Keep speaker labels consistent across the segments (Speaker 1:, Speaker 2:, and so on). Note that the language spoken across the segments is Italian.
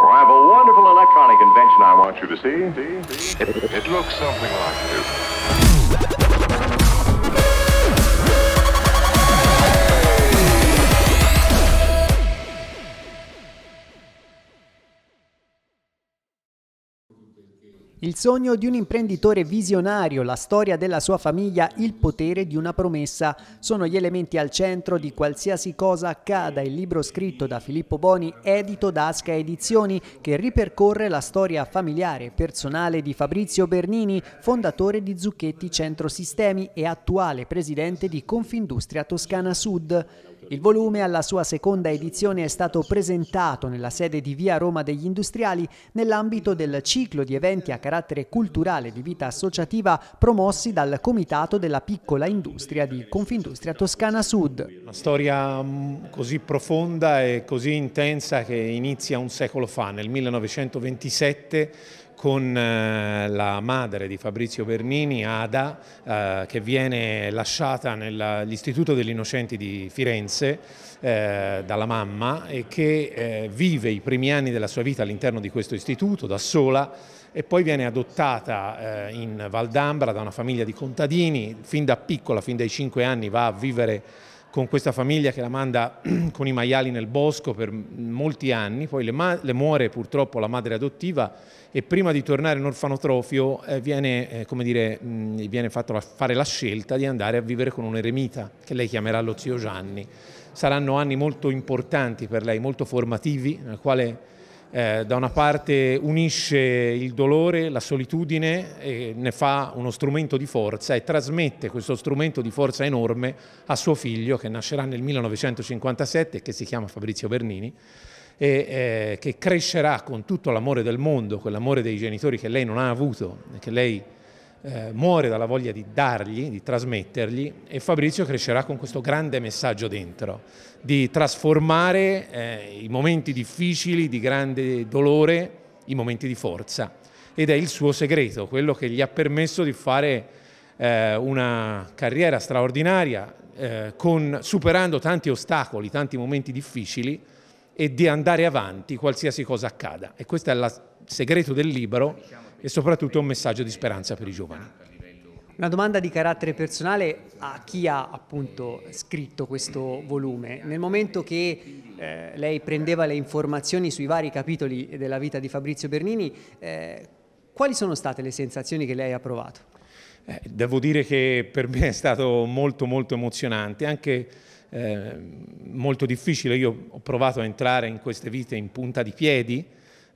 Speaker 1: Well, I have a wonderful electronic invention I want you to see. see, see. It, it looks something like this. Il sogno di un imprenditore visionario, la storia della sua famiglia, il potere di una promessa sono gli elementi al centro di qualsiasi cosa accada. Il libro scritto da Filippo Boni, edito da Asca Edizioni, che ripercorre la storia familiare e personale di Fabrizio Bernini, fondatore di Zucchetti Centro Sistemi e attuale presidente di Confindustria Toscana Sud. Il volume alla sua seconda edizione è stato presentato nella sede di Via Roma degli Industriali nell'ambito del ciclo di eventi a carattere culturale di vita associativa promossi dal Comitato della Piccola Industria di Confindustria Toscana Sud.
Speaker 2: Una storia mm, così profonda e così intensa che inizia un secolo fa, nel 1927 con eh, la madre di Fabrizio Bernini, Ada, eh, che viene lasciata nell'istituto degli innocenti di Firenze eh, dalla mamma e che vive i primi anni della sua vita all'interno di questo istituto da sola e poi viene adottata in Valdambra da una famiglia di contadini, fin da piccola, fin dai cinque anni va a vivere con questa famiglia che la manda con i maiali nel bosco per molti anni, poi le, le muore purtroppo la madre adottiva e prima di tornare in orfanotrofio eh, viene, eh, dire, mh, mm, viene fatta la fare la scelta di andare a vivere con un eremita che lei chiamerà lo zio Gianni. Saranno anni molto importanti per lei, molto formativi, nel quale eh, da una parte unisce il dolore, la solitudine, e ne fa uno strumento di forza e trasmette questo strumento di forza enorme a suo figlio che nascerà nel 1957 e che si chiama Fabrizio Bernini e eh, che crescerà con tutto l'amore del mondo, quell'amore dei genitori che lei non ha avuto, che lei eh, muore dalla voglia di dargli, di trasmettergli e Fabrizio crescerà con questo grande messaggio dentro, di trasformare eh, i momenti difficili, di grande dolore, in momenti di forza. Ed è il suo segreto, quello che gli ha permesso di fare eh, una carriera straordinaria, eh, con, superando tanti ostacoli, tanti momenti difficili e di andare avanti qualsiasi cosa accada. E questo è il segreto del libro e soprattutto un messaggio di speranza per i giovani.
Speaker 1: Una domanda di carattere personale a chi ha appunto scritto questo volume. Nel momento che eh, lei prendeva le informazioni sui vari capitoli della vita di Fabrizio Bernini, eh, quali sono state le sensazioni che lei ha provato?
Speaker 2: Eh, devo dire che per me è stato molto molto emozionante, anche eh, molto difficile. Io ho provato a entrare in queste vite in punta di piedi,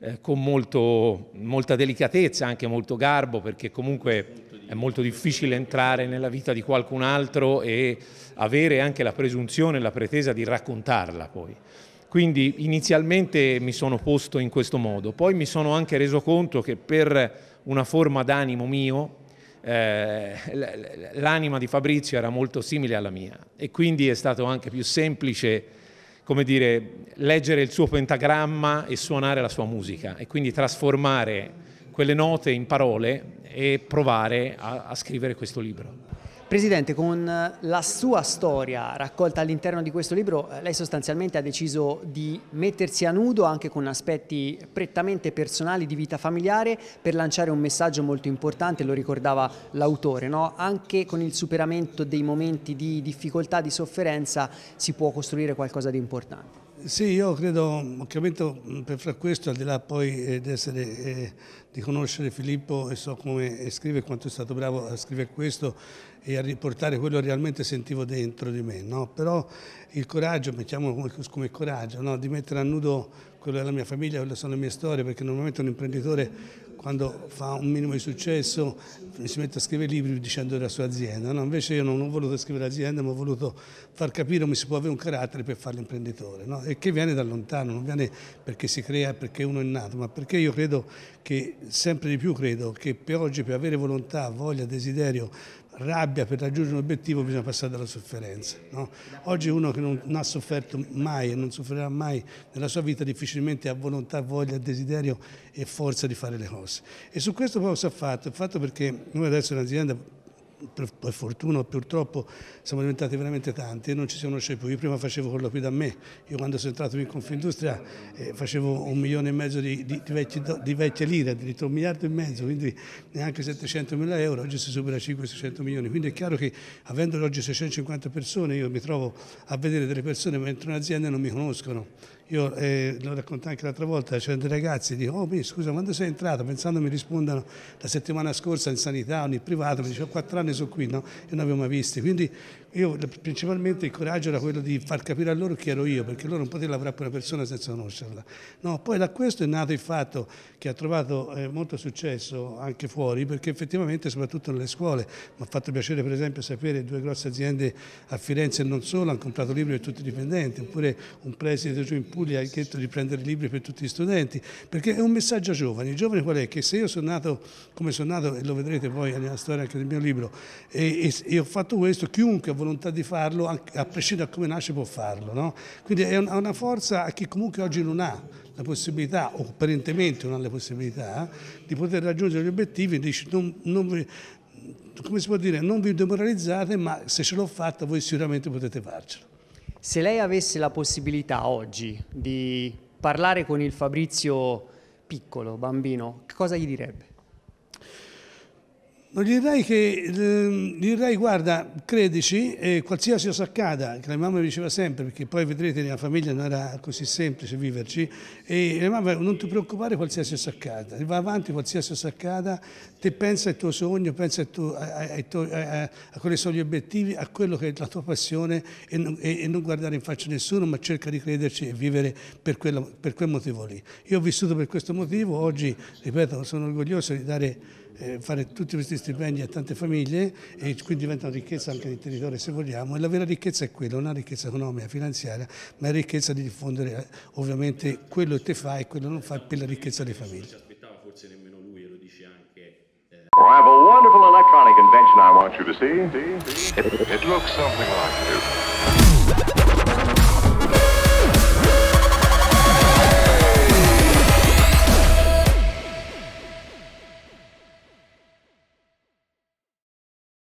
Speaker 2: eh, con molto, molta delicatezza, anche molto garbo, perché comunque è molto difficile entrare nella vita di qualcun altro e avere anche la presunzione e la pretesa di raccontarla poi. Quindi inizialmente mi sono posto in questo modo, poi mi sono anche reso conto che per una forma d'animo mio, eh, l'anima di Fabrizio era molto simile alla mia e quindi è stato anche più semplice come dire, leggere il suo pentagramma e suonare la sua musica e quindi trasformare quelle note in parole e provare a, a scrivere questo libro.
Speaker 1: Presidente, con eh, la sua storia raccolta all'interno di questo libro, eh, lei sostanzialmente ha deciso di mettersi a nudo anche con aspetti prettamente personali di vita familiare per lanciare un messaggio molto importante, lo ricordava l'autore, no? anche con il superamento dei momenti di difficoltà, di sofferenza si può costruire qualcosa di importante.
Speaker 3: Sì, io credo, ovviamente mm, per fra questo, al di là poi eh, di, essere, eh, di conoscere Filippo e so come scrive, quanto è stato bravo a scrivere questo, e a riportare quello che realmente sentivo dentro di me. No? Però il coraggio, mettiamo come, come coraggio, no? di mettere a nudo quella della mia famiglia, quelle sono le mie storie, perché normalmente un imprenditore quando fa un minimo di successo si mette a scrivere libri dicendo della sua azienda, no? invece io non ho voluto scrivere l'azienda, ma ho voluto far capire come si può avere un carattere per fare l'imprenditore, no? e che viene da lontano, non viene perché si crea, perché uno è nato, ma perché io credo che sempre di più credo che per oggi per avere volontà, voglia, desiderio rabbia per raggiungere un obiettivo bisogna passare dalla sofferenza. No? Oggi uno che non, non, ha sofferto mai e non soffrirà mai nella sua vita difficilmente ha volontà, voglia, desiderio e forza di fare le cose. E su questo poi si è fatto? è fatto perché noi adesso in un'azienda per, per, fortuna o purtroppo siamo diventati veramente tanti e non ci siamo conosce più. Io prima facevo quello qui da me, io quando sono entrato in Confindustria eh, facevo un milione e mezzo di, di, di, vecchi, di vecchie lire, addirittura un miliardo e mezzo, quindi neanche 700 mila euro, oggi si supera 500 milioni, quindi è chiaro che avendo oggi 650 persone io mi trovo a vedere delle persone mentre in azienda non mi conoscono. Io eh, lo raccontai anche l'altra volta, c'erano dei ragazzi, dico, oh, scusa, quando sei entrato? Pensando mi rispondano la settimana scorsa in sanità o in privato, mi dicevo, oh, quattro anni sono qui, no? Io non avevo mai visti. Quindi io principalmente il coraggio era quello di far capire a loro chi ero io, perché loro non potevano lavorare per una persona senza conoscerla. No, poi da questo è nato il fatto che ha trovato eh, molto successo anche fuori, perché effettivamente, soprattutto nelle scuole, mi ha fatto piacere per esempio sapere due grosse aziende a Firenze e non solo hanno comprato libri per tutti i dipendenti, oppure un preside giù in Puglia il chetto di prendere libri per tutti gli studenti, perché è un messaggio a giovani. Il giovane qual è? Che se io sono nato come sono nato, e lo vedrete poi nella storia anche del mio libro, e, e, e ho fatto questo, chiunque ha volontà di farlo, anche, a prescindere da come nasce può farlo. No? Quindi è una forza a chi comunque oggi non ha la possibilità, o apparentemente non ha la possibilità, eh, di poter raggiungere gli obiettivi, dici non, non come si può dire, non vi demoralizzate, ma se ce l'ho fatta voi sicuramente potete farcela.
Speaker 1: Se lei avesse la possibilità oggi di parlare con il Fabrizio
Speaker 3: piccolo, bambino, che cosa gli direbbe? Gli direi che, ehm, gli direi guarda, credici, eh, qualsiasi cosa accada, che la mamma mi diceva sempre, perché poi vedrete nella famiglia non era così semplice viverci, e la mamma non ti preoccupare qualsiasi cosa accada, va avanti qualsiasi cosa accada, te pensa al tuo sogno, pensa ai tuo, ai tuo, a, a, a quelli sono gli obiettivi, a quello che è la tua passione e non, e, e non guardare in faccia a nessuno, ma cerca di crederci e vivere per, quella, per quel motivo lì. Io ho vissuto per questo motivo, oggi, ripeto, sono orgoglioso di dare eh, fare tutti questi stipendi a tante famiglie e quindi diventa una ricchezza anche di territorio se vogliamo e la vera ricchezza è quella, una ricchezza economica, finanziaria, ma è ricchezza di diffondere eh, ovviamente quello che te fai e quello che non fai per la ricchezza delle famiglie. Eh,
Speaker 2: I have a wonderful electronic
Speaker 1: invention I want you to see. It, it looks something like this.